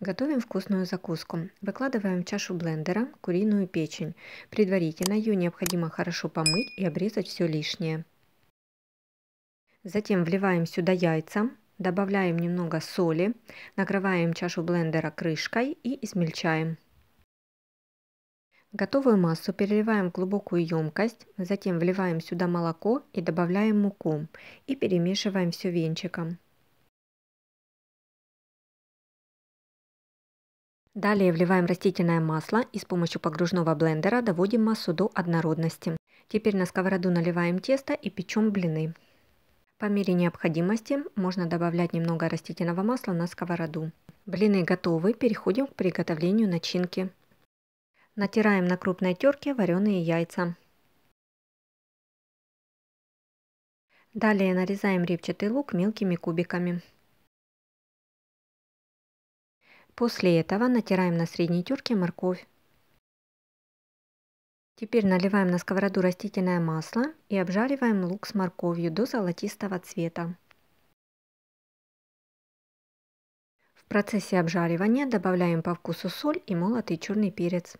Готовим вкусную закуску. Выкладываем в чашу блендера куриную печень. Предварительно ее необходимо хорошо помыть и обрезать все лишнее. Затем вливаем сюда яйца, добавляем немного соли, накрываем чашу блендера крышкой и измельчаем. Готовую массу переливаем в глубокую емкость, затем вливаем сюда молоко и добавляем муку и перемешиваем все венчиком. Далее вливаем растительное масло и с помощью погружного блендера доводим массу до однородности. Теперь на сковороду наливаем тесто и печем блины. По мере необходимости можно добавлять немного растительного масла на сковороду. Блины готовы, переходим к приготовлению начинки. Натираем на крупной терке вареные яйца. Далее нарезаем репчатый лук мелкими кубиками. После этого натираем на средней терке морковь. Теперь наливаем на сковороду растительное масло и обжариваем лук с морковью до золотистого цвета. В процессе обжаривания добавляем по вкусу соль и молотый черный перец.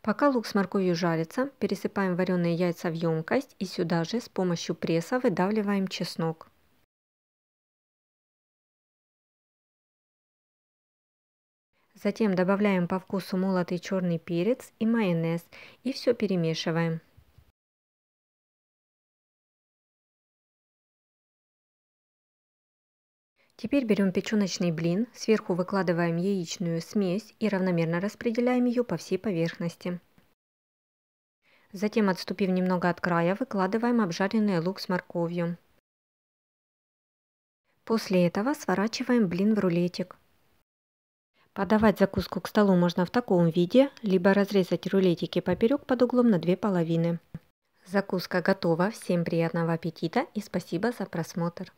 Пока лук с морковью жарится, пересыпаем вареные яйца в емкость и сюда же с помощью пресса выдавливаем чеснок. Затем добавляем по вкусу молотый черный перец и майонез и все перемешиваем. Теперь берем печеночный блин, сверху выкладываем яичную смесь и равномерно распределяем ее по всей поверхности. Затем, отступив немного от края, выкладываем обжаренный лук с морковью. После этого сворачиваем блин в рулетик. Подавать закуску к столу можно в таком виде, либо разрезать рулетики поперек под углом на две половины. Закуска готова. Всем приятного аппетита и спасибо за просмотр.